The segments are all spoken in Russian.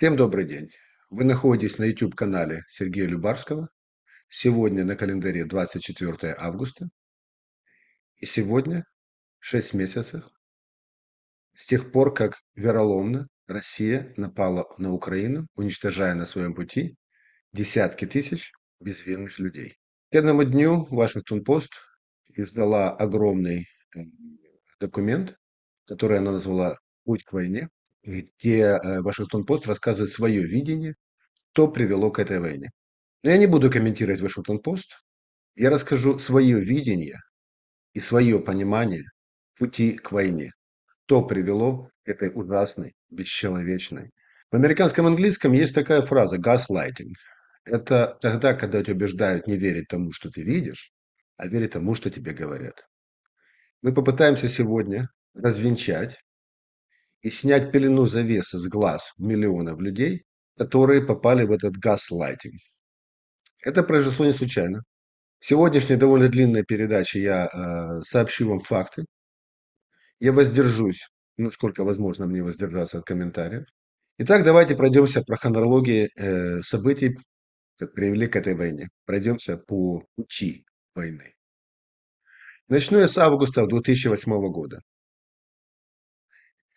Всем добрый день. Вы находитесь на YouTube-канале Сергея Любарского. Сегодня на календаре 24 августа. И сегодня 6 месяцев с тех пор, как вероломно Россия напала на Украину, уничтожая на своем пути десятки тысяч безвинных людей. К одному дню Вашингтон-Пост издала огромный э, документ, который она назвала «Путь к войне», где э, Вашингтон-Пост рассказывает свое видение, что привело к этой войне. Но я не буду комментировать Вашингтон-Пост. Я расскажу свое видение и свое понимание пути к войне. Что привело к этой ужасной, бесчеловечной. В американском английском есть такая фраза «gaslighting». Это тогда, когда тебя убеждают не верить тому, что ты видишь, а верить тому, что тебе говорят. Мы попытаемся сегодня развенчать и снять пелену завесы с глаз миллионов людей, которые попали в этот газ-лайтинг. Это произошло не случайно. В сегодняшней довольно длинной передаче я э, сообщу вам факты. Я воздержусь, ну сколько возможно мне воздержаться от комментариев. Итак, давайте пройдемся про хронологии э, событий, как привели к этой войне. Пройдемся по пути войны. Начну я с августа 2008 года.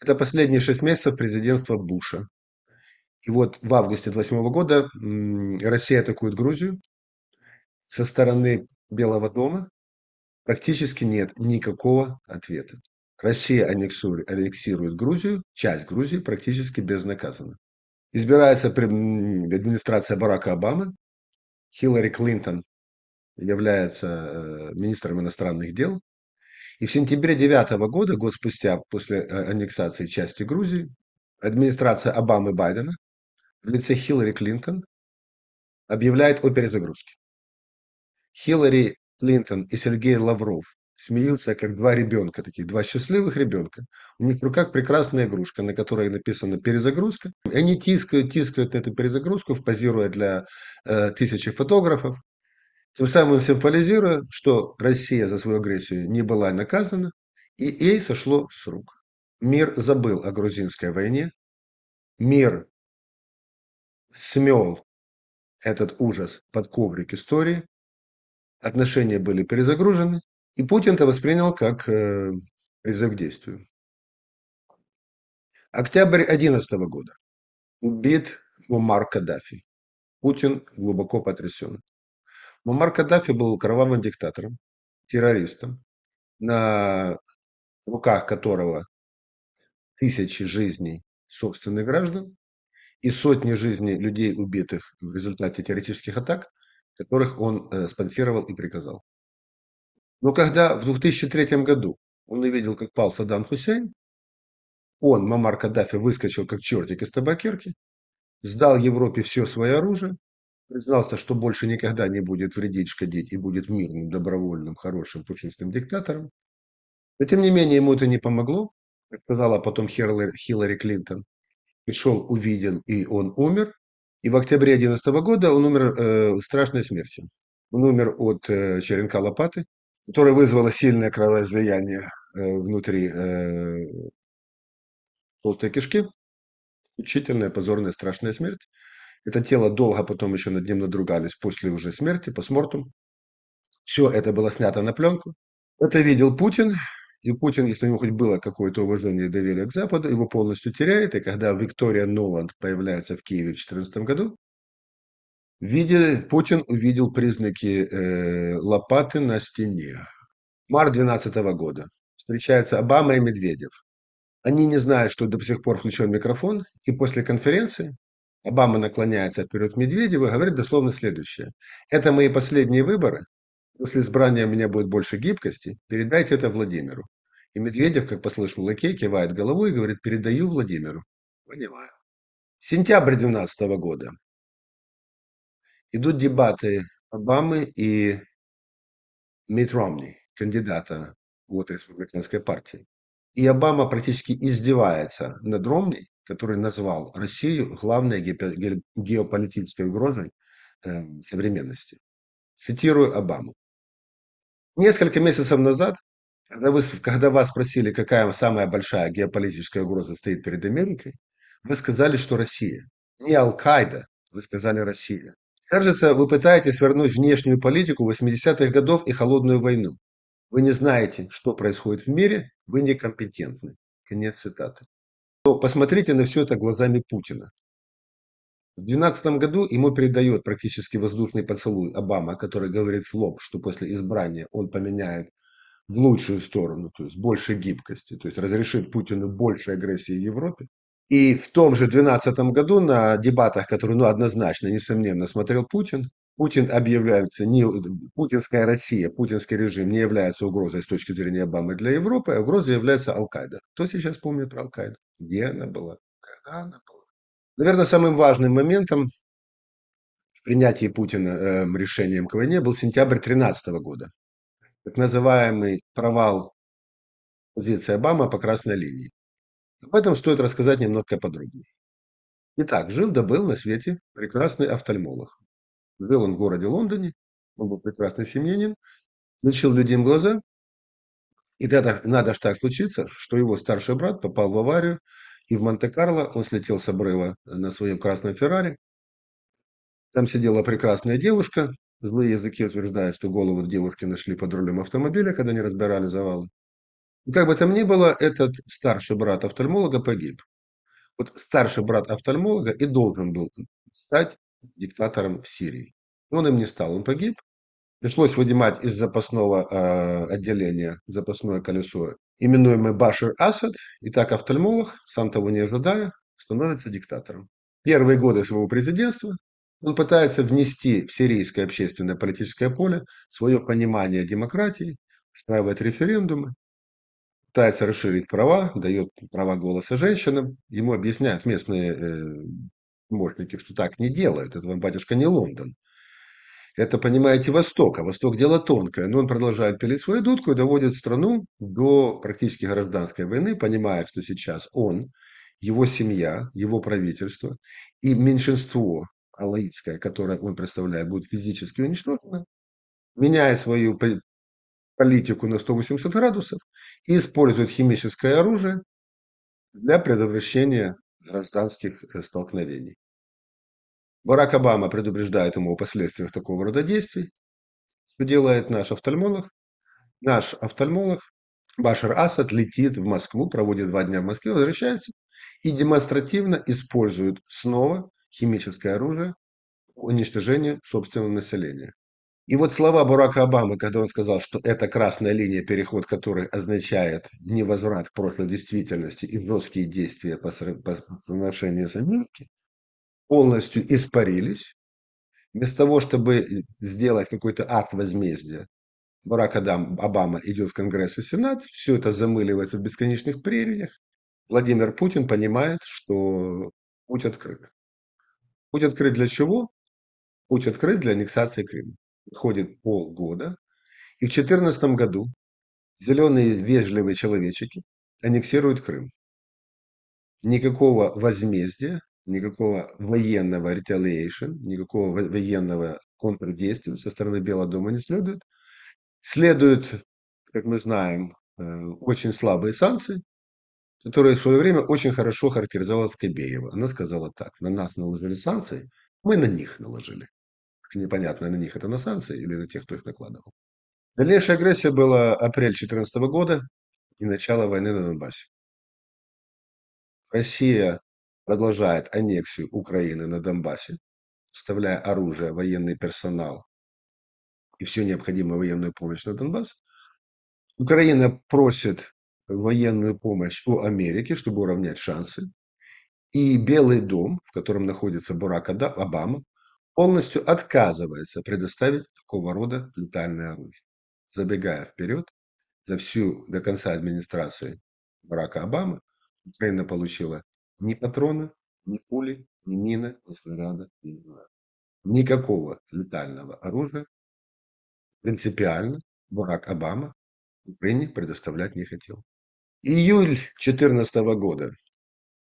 Это последние шесть месяцев президентства Буша. И вот в августе 2008 года Россия атакует Грузию. Со стороны Белого дома практически нет никакого ответа. Россия аннексирует Грузию, часть Грузии практически безнаказанно. Избирается администрация Барака Обамы, Хиллари Клинтон является э, министром иностранных дел, и в сентябре 2009 года, год спустя после э, аннексации части Грузии, администрация Обамы Байдена в лице Хиллари Клинтон объявляет о перезагрузке. Хиллари Клинтон и Сергей Лавров смеются, как два ребенка, такие, два счастливых ребенка. У них в руках прекрасная игрушка, на которой написано «перезагрузка». И они тискают, тискают эту перезагрузку, позируя для э, тысячи фотографов. Тем самым символизируя, что Россия за свою агрессию не была наказана, и ей сошло с рук. Мир забыл о грузинской войне, мир смел этот ужас под коврик истории, отношения были перезагружены, и Путин это воспринял как э, призыв к действию. Октябрь 2011 года. Убит Мумар Каддафи. Путин глубоко потрясен. Муаммар Каддафи был кровавым диктатором, террористом, на руках которого тысячи жизней собственных граждан и сотни жизней людей, убитых в результате террористических атак, которых он э, спонсировал и приказал. Но когда в 2003 году он увидел, как пал Саддам Хусейн, он, Мамар Каддафи, выскочил как чертик из табакерки, сдал Европе все свое оружие, признался, что больше никогда не будет вредить, шкодить и будет мирным, добровольным, хорошим, пушистым диктатором. Но тем не менее ему это не помогло, как сказала потом Хиллари, Клинтон. Пришел, увиден, и он умер. И в октябре 2011 года он умер э, страшной смертью. Он умер от э, черенка лопаты, которая вызвала сильное кровоизлияние э, внутри э, толстой кишки. Мучительная, позорная, страшная смерть. Это тело долго потом еще над ним надругались после уже смерти, по постмортум. Все это было снято на пленку. Это видел Путин, и Путин, если у него хоть было какое-то уважение и доверие к Западу, его полностью теряет. И когда Виктория Ноланд появляется в Киеве в 2014 году, видели, Путин увидел признаки э, лопаты на стене. Март 2012 года. Встречаются Обама и Медведев. Они не знают, что до сих пор включен микрофон. И после конференции Обама наклоняется вперед к Медведеву и говорит дословно следующее. «Это мои последние выборы. После избрания у меня будет больше гибкости. Передайте это Владимиру». И Медведев, как послышал лакей, кивает головой и говорит «передаю Владимиру». Понимаю. Сентябрь 2012 года. Идут дебаты Обамы и Мит Ромни, кандидата от республиканской партии. И Обама практически издевается над Ромни который назвал Россию главной геополитической угрозой э, современности. Цитирую Обаму. Несколько месяцев назад, когда, вы, когда вас спросили, какая самая большая геополитическая угроза стоит перед Америкой, вы сказали, что Россия. Не Ал-Каида, вы сказали Россия. Кажется, вы пытаетесь вернуть внешнюю политику 80-х годов и холодную войну. Вы не знаете, что происходит в мире, вы некомпетентны. Конец цитаты то посмотрите на все это глазами Путина. В 2012 году ему передает практически воздушный поцелуй Обама, который говорит в лоб, что после избрания он поменяет в лучшую сторону, то есть больше гибкости, то есть разрешит Путину больше агрессии в Европе. И в том же 2012 году на дебатах, которые ну, однозначно, несомненно, смотрел Путин, Путин объявляется, не, путинская Россия, путинский режим не является угрозой с точки зрения Обамы для Европы, а угрозой является Аль-Каида. Кто сейчас помнит про аль Где она была? Когда она была? Наверное, самым важным моментом в принятии Путина э, эм, решения МКВН был сентябрь 2013 года. Так называемый провал позиции Обамы по красной линии. Об этом стоит рассказать немного подробнее. Итак, жил да на свете прекрасный офтальмолог, Жил он в городе Лондоне, он был прекрасный семьянин, начал людям глаза, и надо, надо же так случиться, что его старший брат попал в аварию, и в Монте-Карло он слетел с обрыва на своем красном Феррари. Там сидела прекрасная девушка, Злые языки утверждают, что голову девушки нашли под рулем автомобиля, когда не разбирали завалы. И как бы там ни было, этот старший брат офтальмолога погиб. Вот старший брат офтальмолога и должен был стать диктатором в Сирии. Он им не стал, он погиб. Пришлось вынимать из запасного э, отделения запасное колесо, именуемый Башир Асад, и так офтальмолог, сам того не ожидая, становится диктатором. Первые годы своего президентства он пытается внести в сирийское общественное политическое поле свое понимание демократии, устраивает референдумы, пытается расширить права, дает права голоса женщинам. Ему объясняют местные э, мощники, что так не делают. Это вам, батюшка, не Лондон. Это, понимаете, Восток. А Восток – дело тонкое. Но он продолжает пилить свою дудку и доводит страну до практически гражданской войны, понимая, что сейчас он, его семья, его правительство и меньшинство алаитское, которое он представляет, будет физически уничтожено, меняя свою политику на 180 градусов и использует химическое оружие для предотвращения гражданских э, столкновений. Барак Обама предупреждает ему о последствиях такого рода действий. Что делает наш офтальмолог? Наш офтальмолог Башар Асад летит в Москву, проводит два дня в Москве, возвращается и демонстративно использует снова химическое оружие уничтожению собственного населения. И вот слова Барака Обамы, когда он сказал, что это красная линия, переход которой означает невозврат к прошлой действительности и жесткие действия по, по, по отношению с Америкой, полностью испарились, вместо того, чтобы сделать какой-то акт возмездия, Барак Адам, Обама идет в Конгресс и Сенат, все это замыливается в бесконечных прериях. Владимир Путин понимает, что путь открыт. Путь открыт для чего? Путь открыт для аннексации Крыма. Ходит полгода, и в 2014 году зеленые вежливые человечики аннексируют Крым. Никакого возмездия никакого военного retaliation, никакого военного контрдействия со стороны Белого дома не следует. Следуют, как мы знаем, э, очень слабые санкции, которые в свое время очень хорошо характеризовала Скобеева. Она сказала так, на нас наложили санкции, мы на них наложили. Непонятно, на них это на санкции или на тех, кто их накладывал. Дальнейшая агрессия была апрель 2014 года и начало войны на Донбассе. Россия продолжает аннексию Украины на Донбассе, вставляя оружие, военный персонал и всю необходимую военную помощь на Донбасс. Украина просит военную помощь у Америки, чтобы уравнять шансы. И Белый дом, в котором находится Бурак Обама, полностью отказывается предоставить такого рода летальное оружие. Забегая вперед, за всю до конца администрации Барака Обамы Украина получила ни патрона, ни пули, ни мина, ни снаряда, ни Никакого летального оружия принципиально Барак Обама Украине предоставлять не хотел. Июль 2014 года.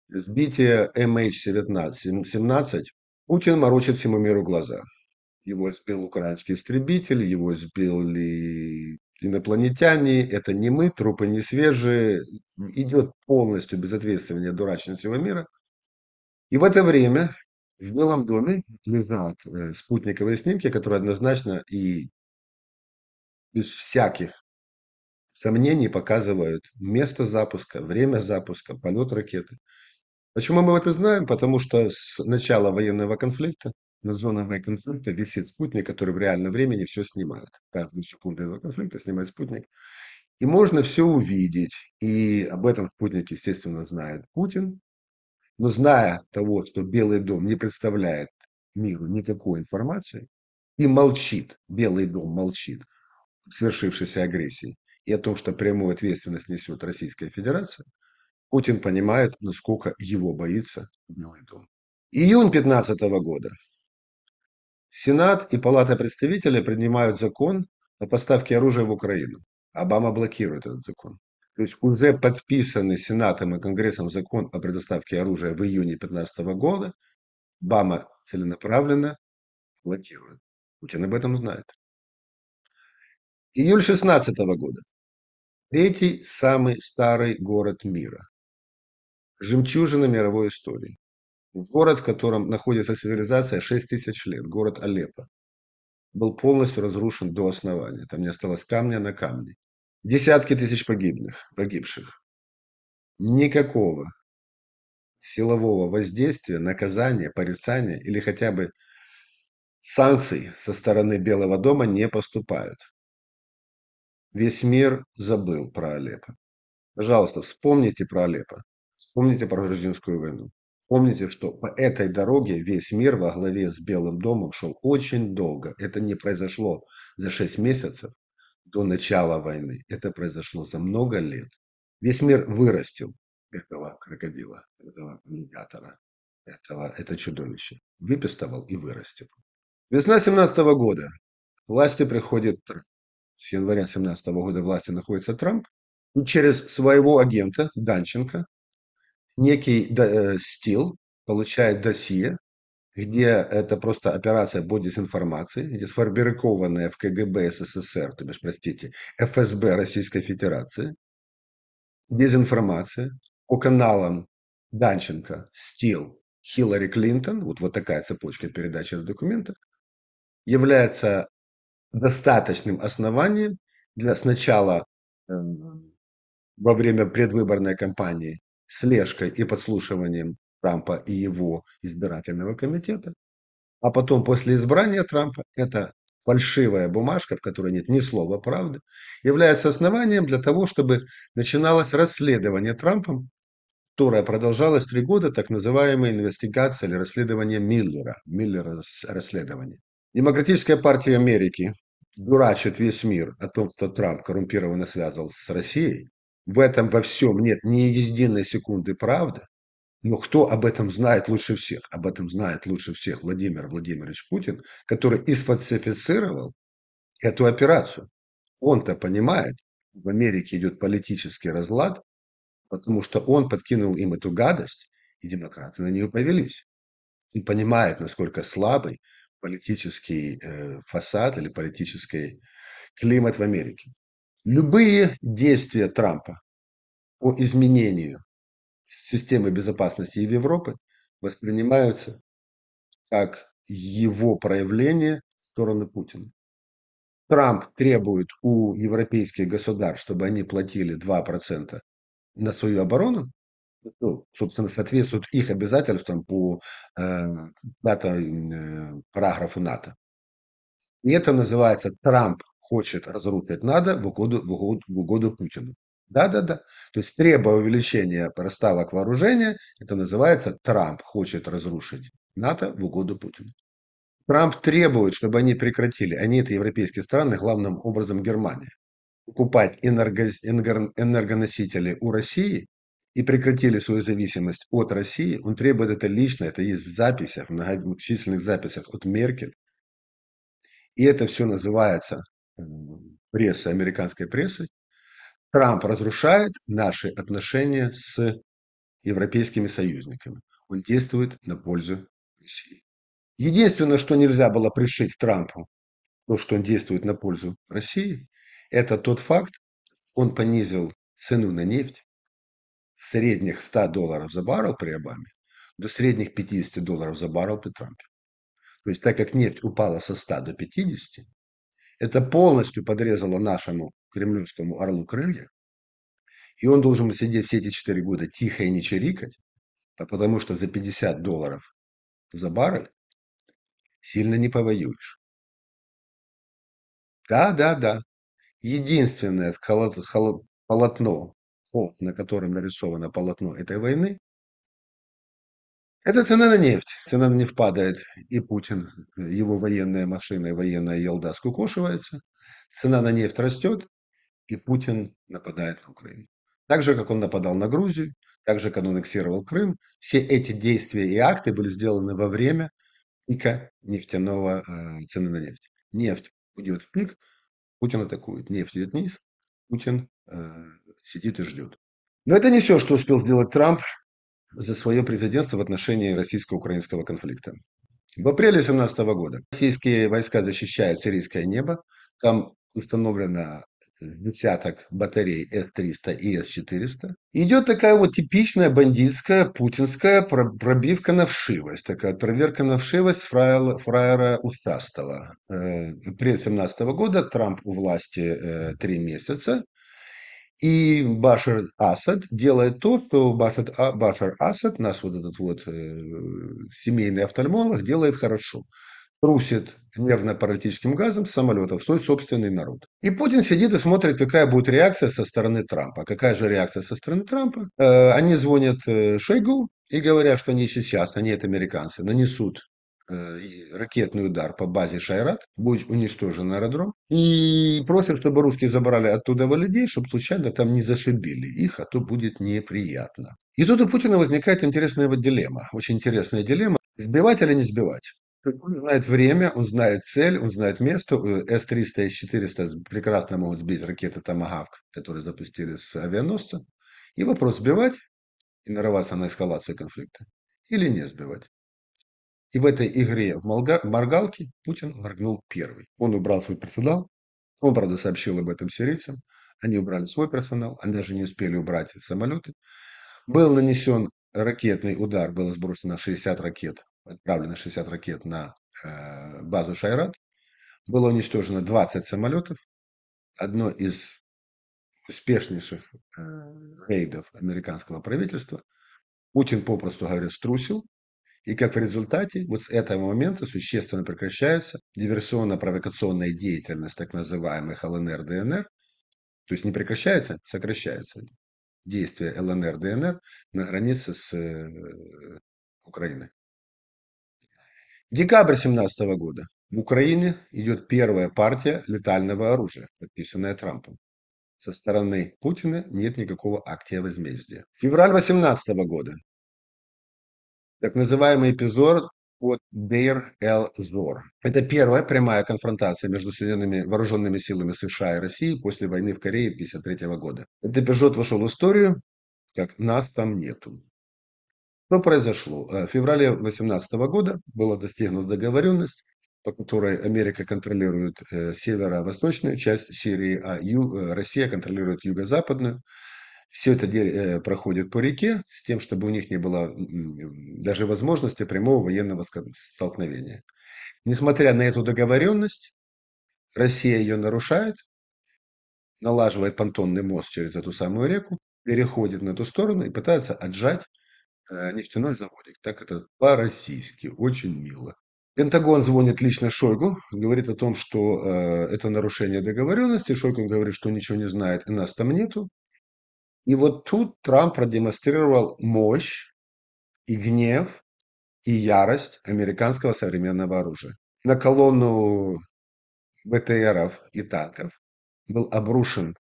Сбитие MH17. Путин морочит всему миру глаза. Его сбил украинский истребитель, его сбили инопланетяне, это не мы, трупы не свежие, идет полностью безответственное дурачность всего мира. И в это время в Белом доме лежат э, спутниковые снимки, которые однозначно и без всяких сомнений показывают место запуска, время запуска, полет ракеты. Почему мы это знаем? Потому что с начала военного конфликта на зонах конфликта висит спутник, который в реальном времени все снимает. Каждую секунду этого конфликта снимает спутник. И можно все увидеть. И об этом спутник, естественно, знает Путин. Но зная того, что Белый дом не представляет миру никакой информации, и молчит, Белый дом молчит в свершившейся агрессии, и о том, что прямую ответственность несет Российская Федерация, Путин понимает, насколько его боится Белый дом. Июнь 2015 года. Сенат и Палата представителей принимают закон о поставке оружия в Украину. Обама блокирует этот закон. То есть уже подписанный Сенатом и Конгрессом закон о предоставке оружия в июне 2015 года Обама целенаправленно блокирует. Путин об этом знает. Июль 16 года. Третий самый старый город мира. Жемчужина мировой истории в город, в котором находится цивилизация 6 тысяч лет, город Алеппо, был полностью разрушен до основания. Там не осталось камня на камне. Десятки тысяч погибных, погибших. Никакого силового воздействия, наказания, порицания или хотя бы санкций со стороны Белого дома не поступают. Весь мир забыл про Алеппо. Пожалуйста, вспомните про Алеппо. Вспомните про гражданскую войну. Помните, что по этой дороге весь мир во главе с Белым домом шел очень долго. Это не произошло за 6 месяцев до начала войны. Это произошло за много лет. Весь мир вырастил этого крокодила, этого аллигатора, этого, это чудовище. Выпестовал и вырастил. Весна 17 года. власти приходит Трамп. С января 17 года власти находится Трамп. И через своего агента Данченко некий э, стил получает досье, где это просто операция по дезинформации, где сфабрикованная в КГБ СССР, то бишь, простите, ФСБ Российской Федерации, дезинформация по каналам Данченко, Стил, Хиллари Клинтон, вот, вот такая цепочка передачи документов, является достаточным основанием для сначала эм, во время предвыборной кампании слежкой и подслушиванием Трампа и его избирательного комитета. А потом после избрания Трампа эта фальшивая бумажка, в которой нет ни слова правды, является основанием для того, чтобы начиналось расследование Трампом, которое продолжалось три года, так называемая инвестигация или расследование Миллера, Миллера расследование. Демократическая партия Америки дурачит весь мир о том, что Трамп коррумпированно связывался с Россией, в этом во всем нет ни единой секунды правды, но кто об этом знает лучше всех? Об этом знает лучше всех Владимир Владимирович Путин, который и сфальсифицировал эту операцию. Он-то понимает, в Америке идет политический разлад, потому что он подкинул им эту гадость, и демократы на нее повелись. Он понимает, насколько слабый политический э, фасад или политический климат в Америке. Любые действия Трампа по изменению системы безопасности в Европе воспринимаются как его проявление в сторону Путина. Трамп требует у европейских государств, чтобы они платили 2% на свою оборону, ну, собственно, соответствует их обязательствам по э, НАТО, э, параграфу НАТО. И это называется Трамп хочет разрушить надо в угоду, в угоду, в угоду Путину. Да-да-да. То есть требуя увеличения поставок вооружения, это называется Трамп хочет разрушить НАТО в угоду Путину. Трамп требует, чтобы они прекратили, они это европейские страны, главным образом Германия, покупать энерго, энергоносители у России и прекратили свою зависимость от России. Он требует это лично, это есть в записях, в многочисленных записях от Меркель. И это все называется прессы, американской прессы, Трамп разрушает наши отношения с европейскими союзниками. Он действует на пользу России. Единственное, что нельзя было пришить Трампу, то, что он действует на пользу России, это тот факт, он понизил цену на нефть с средних 100 долларов за баррель при Обаме до средних 50 долларов за баррель при Трампе. То есть так как нефть упала со 100 до 50, это полностью подрезало нашему кремлевскому орлу крылья. И он должен сидеть все эти 4 года тихо и не чирикать, а потому что за 50 долларов за баррель сильно не повоюешь. Да, да, да. Единственное холод, холод, полотно, на котором нарисовано полотно этой войны, это цена на нефть. Цена на нефть падает, и Путин, его военная машина и военная елда скукошивается. Цена на нефть растет, и Путин нападает на Украину. Так же, как он нападал на Грузию, так же, как он аннексировал Крым. Все эти действия и акты были сделаны во время пика нефтяного э, цены на нефть. Нефть идет в пик, Путин атакует. Нефть идет вниз, Путин э, сидит и ждет. Но это не все, что успел сделать Трамп за свое президентство в отношении российско-украинского конфликта. В апреле 2017 года российские войска защищают сирийское небо. Там установлено десяток батарей С-300 и С-400. Идет такая вот типичная бандитская путинская пробивка на вшивость, такая проверка на вшивость фраера, фраера Устастова. Э, апрель 17 года, Трамп у власти э, три месяца. И Башар Асад делает то, что Башар, а, Башар Асад, наш вот этот вот э, семейный офтальмолог, делает хорошо. Трусит нервно-паралитическим газом с самолетов свой собственный народ. И Путин сидит и смотрит, какая будет реакция со стороны Трампа. Какая же реакция со стороны Трампа? Э, они звонят э, Шейгу и говорят, что они сейчас, они это американцы, нанесут Э, ракетный удар по базе Шайрат, будет уничтожен аэродром. И просят, чтобы русские забрали оттуда людей, чтобы случайно там не зашибили их, а то будет неприятно. И тут у Путина возникает интересная вот дилемма, очень интересная дилемма, сбивать или не сбивать. Он знает время, он знает цель, он знает место. С-300 и С-400 прекрасно могут сбить ракеты «Томагавк», которые запустили с авианосца. И вопрос сбивать и нарываться на эскалацию конфликта или не сбивать. И в этой игре в моргалке Путин моргнул первый. Он убрал свой персонал, он, правда, сообщил об этом сирийцам, они убрали свой персонал, они даже не успели убрать самолеты. Был нанесен ракетный удар, было сбросено 60 ракет, отправлено 60 ракет на э, базу Шайрат. Было уничтожено 20 самолетов. Одно из успешнейших э, рейдов американского правительства. Путин, попросту говоря, струсил, и как в результате, вот с этого момента существенно прекращается диверсионно-провокационная деятельность так называемых ЛНР, ДНР. То есть не прекращается, а сокращается действие ЛНР, ДНР на границе с э, Украиной. Декабрь 2017 года в Украине идет первая партия летального оружия, подписанная Трампом. Со стороны Путина нет никакого акта возмездия. Февраль 2018 года так называемый эпизод от Дейр эль-Зор. Это первая прямая конфронтация между Соединенными вооруженными силами США и России после войны в Корее 1953 года. Этот эпизод вошел в историю, как «нас там нету». Что произошло? Э, в феврале 2018 года была достигнута договоренность, по которой Америка контролирует э, северо-восточную часть Сирии, а э, Россия контролирует юго-западную. Все это э, проходит по реке с тем, чтобы у них не было даже возможности прямого военного столкновения. Несмотря на эту договоренность, Россия ее нарушает, налаживает понтонный мост через эту самую реку, переходит на ту сторону и пытается отжать э, нефтяной заводик. Так это по-российски, очень мило. Пентагон звонит лично Шойгу, говорит о том, что э, это нарушение договоренности. Шойгу говорит, что ничего не знает и нас там нету. И вот тут Трамп продемонстрировал мощь и гнев и ярость американского современного оружия. На колонну БТРов и танков был обрушен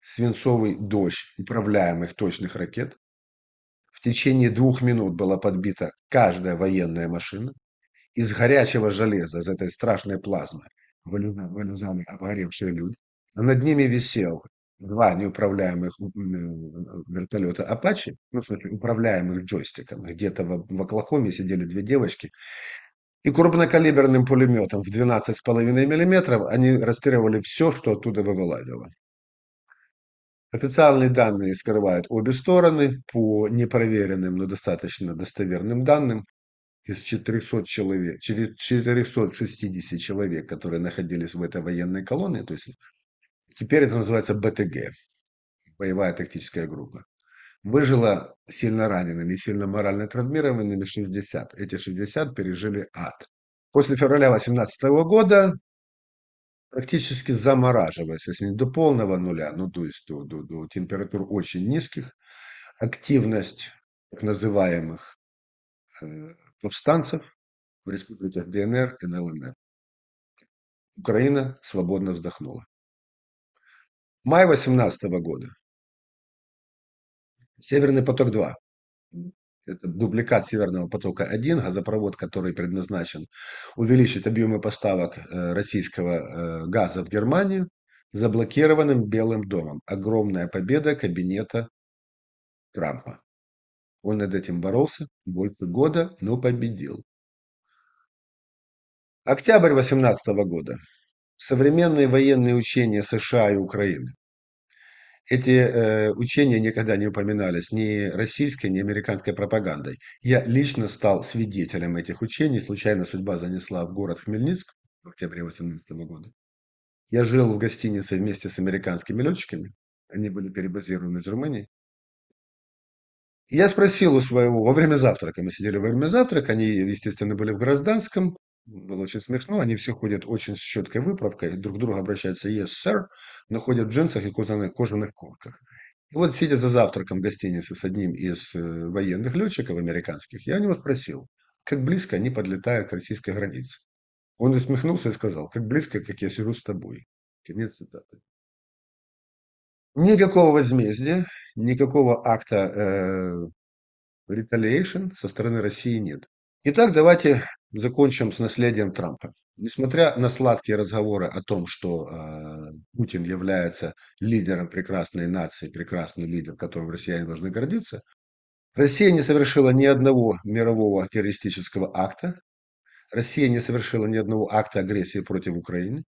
свинцовый дождь управляемых точных ракет. В течение двух минут была подбита каждая военная машина. Из горячего железа, из этой страшной плазмы, вылезали обгоревшие люди. А над ними висел два неуправляемых э, вертолета Apache, ну, в смысле, управляемых джойстиком. Где-то в, в Оклахоме сидели две девочки, и крупнокалиберным пулеметом в 12,5 мм они расстрелывали все, что оттуда вылазило. Официальные данные скрывают обе стороны по непроверенным, но достаточно достоверным данным. Из 400 человек, 460 человек, которые находились в этой военной колонне, то есть Теперь это называется БТГ, боевая тактическая группа. Выжила сильно ранеными, сильно морально травмированными 60. Эти 60 пережили ад. После февраля 2018 года практически замораживается, если не до полного нуля, но ну, то есть до, до, до температур очень низких, активность так называемых э, повстанцев в республиках ДНР и ЛНР. Украина свободно вздохнула. Май 2018 года. Северный поток-2. Это дубликат Северного потока-1, газопровод, который предназначен увеличить объемы поставок э, российского э, газа в Германию, заблокированным Белым домом. Огромная победа кабинета Трампа. Он над этим боролся больше года, но победил. Октябрь 2018 года. Современные военные учения США и Украины. Эти э, учения никогда не упоминались ни российской, ни американской пропагандой. Я лично стал свидетелем этих учений. Случайно судьба занесла в город Хмельницк в октябре 2018 года. Я жил в гостинице вместе с американскими летчиками. Они были перебазированы из Румынии. я спросил у своего, во время завтрака, мы сидели во время завтрака, они, естественно, были в гражданском, было очень смешно. Они все ходят очень с четкой выправкой, друг к другу обращаются «Yes, sir», но ходят в джинсах и кожаных, кожаных куртках. И вот сидя за завтраком в гостинице с одним из э, военных летчиков американских, я у него спросил, как близко они подлетают к российской границе. Он усмехнулся и сказал, как близко, как я сижу с тобой. Конец цитаты. Никакого возмездия, никакого акта э, retaliation со стороны России нет. Итак, давайте Закончим с наследием Трампа. Несмотря на сладкие разговоры о том, что э, Путин является лидером прекрасной нации, прекрасный лидер, которым россияне должны гордиться, Россия не совершила ни одного мирового террористического акта. Россия не совершила ни одного акта агрессии против Украины.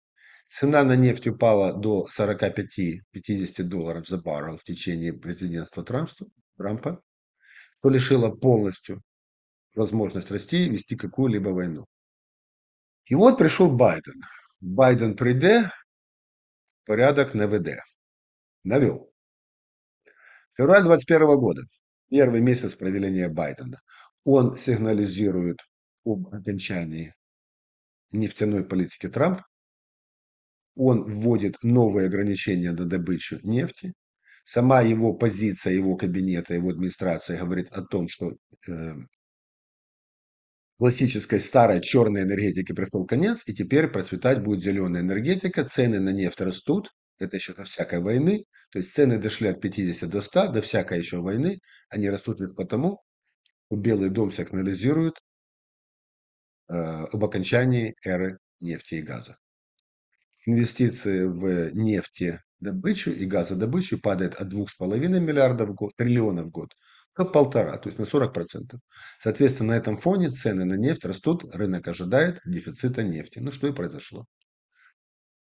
Цена на нефть упала до 45-50 долларов за баррель в течение президентства Трампа, что лишило полностью возможность России вести какую-либо войну. И вот пришел Байден. Байден прийде, порядок наведе. Навел. Февраль 21 года, первый месяц правления Байдена, он сигнализирует об окончании нефтяной политики Трампа, он вводит новые ограничения на добычу нефти. Сама его позиция, его кабинета, его администрация говорит о том, что э, классической старой черной энергетике пришел конец, и теперь процветать будет зеленая энергетика, цены на нефть растут, это еще до всякой войны, то есть цены дошли от 50 до 100, до всякой еще войны, они растут лишь потому, что Белый дом сигнализирует э, об окончании эры нефти и газа. Инвестиции в нефтедобычу и газодобычу падают от 2,5 миллиардов в год, триллионов в год как полтора, то есть на 40%. Соответственно, на этом фоне цены на нефть растут, рынок ожидает дефицита нефти. Ну что и произошло.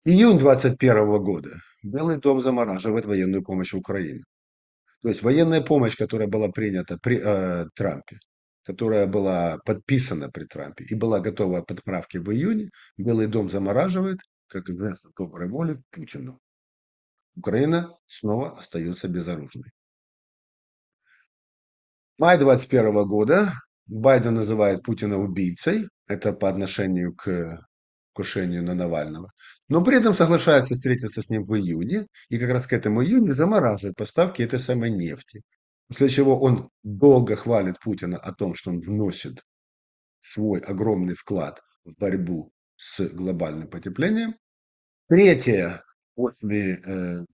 Июнь 2021 года. Белый дом замораживает военную помощь Украине. То есть военная помощь, которая была принята при э, Трампе, которая была подписана при Трампе и была готова к подправке в июне, Белый дом замораживает, как известно, доброй воли, Путину. Украина снова остается безоружной. Май 2021 года Байден называет Путина убийцей, это по отношению к кушению на Навального, но при этом соглашается встретиться с ним в июне, и как раз к этому июню замораживает поставки этой самой нефти. После чего он долго хвалит Путина о том, что он вносит свой огромный вклад в борьбу с глобальным потеплением. Третье, после э,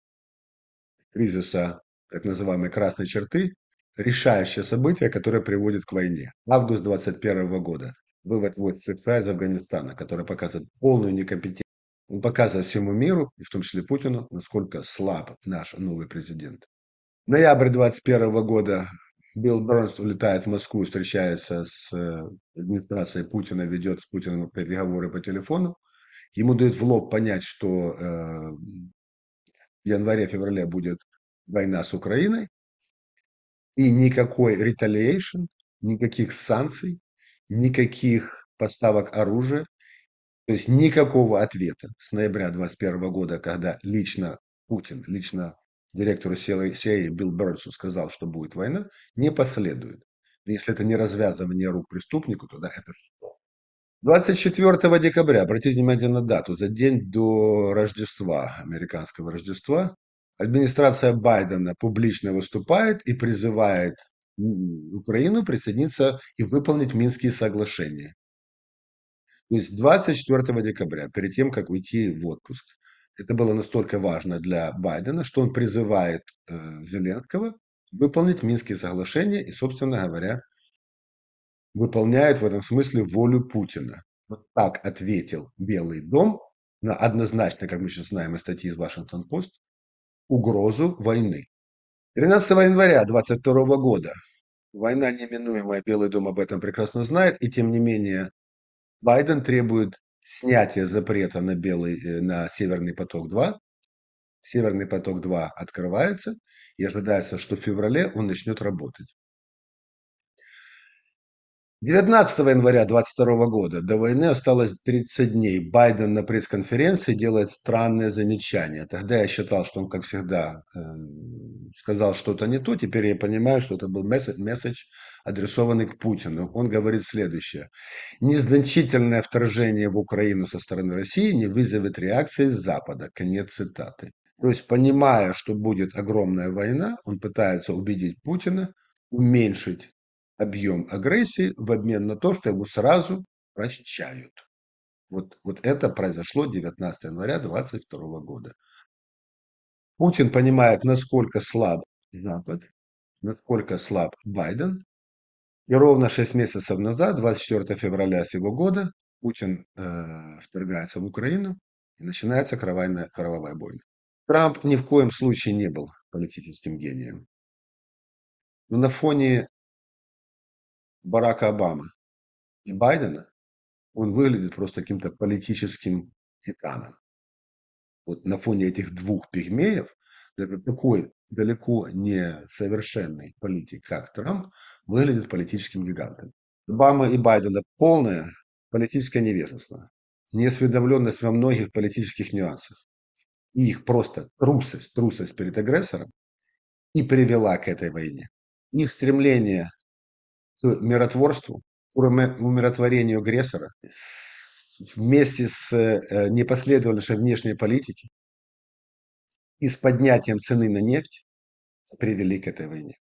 кризиса так называемой красной черты, решающее событие, которое приводит к войне. Август 21 года. Вывод войск США из Афганистана, который показывает полную некомпетентность. Он показывает всему миру, и в том числе Путину, насколько слаб наш новый президент. Ноябрь 21 года Билл Бернс улетает в Москву, встречается с э, администрацией Путина, ведет с Путиным переговоры по телефону. Ему дают в лоб понять, что э, в январе-феврале будет война с Украиной, и никакой retaliation, никаких санкций, никаких поставок оружия, то есть никакого ответа с ноября 2021 года, когда лично Путин, лично директору CIA Билл Бернсу сказал, что будет война, не последует. Если это не развязывание рук преступнику, тогда это что? 24 декабря, обратите внимание на дату, за день до Рождества, американского Рождества, администрация Байдена публично выступает и призывает Украину присоединиться и выполнить Минские соглашения. То есть 24 декабря, перед тем, как уйти в отпуск. Это было настолько важно для Байдена, что он призывает э, Зеленского выполнить Минские соглашения и, собственно говоря, выполняет в этом смысле волю Путина. Вот так ответил Белый дом на однозначно, как мы сейчас знаем из статьи из Вашингтон-Пост, угрозу войны. 13 января 22 года. Война неминуемая, Белый дом об этом прекрасно знает, и тем не менее Байден требует снятия запрета на, белый, э, на Северный поток-2. Северный поток-2 открывается, и ожидается, что в феврале он начнет работать. 19 января 2022 года, до войны осталось 30 дней, Байден на пресс-конференции делает странное замечание. Тогда я считал, что он, как всегда, эм, сказал что-то не то, теперь я понимаю, что это был месседж, адресованный к Путину. Он говорит следующее. Незначительное вторжение в Украину со стороны России не вызовет реакции Запада. Конец цитаты. То есть, понимая, что будет огромная война, он пытается убедить Путина уменьшить объем агрессии в обмен на то, что ему сразу прощают. Вот, вот это произошло 19 января 2022 года. Путин понимает, насколько слаб Запад, насколько слаб Байден. И ровно 6 месяцев назад, 24 февраля сего года, Путин э, вторгается в Украину и начинается кровавая, кровавая бойня. Трамп ни в коем случае не был политическим гением. Но на фоне Барака Обамы и Байдена, он выглядит просто каким-то политическим титаном. Вот на фоне этих двух пигмеев, такой далеко не совершенный политик, как Трамп, выглядит политическим гигантом. Обама и Байдена полное политическое невежество, неосведомленность во многих политических нюансах и их просто трусость, трусость перед агрессором и привела к этой войне. Их стремление миротворству, умиротворению агрессора, вместе с э, э, непоследовательной внешней политикой и с поднятием цены на нефть привели к этой войне.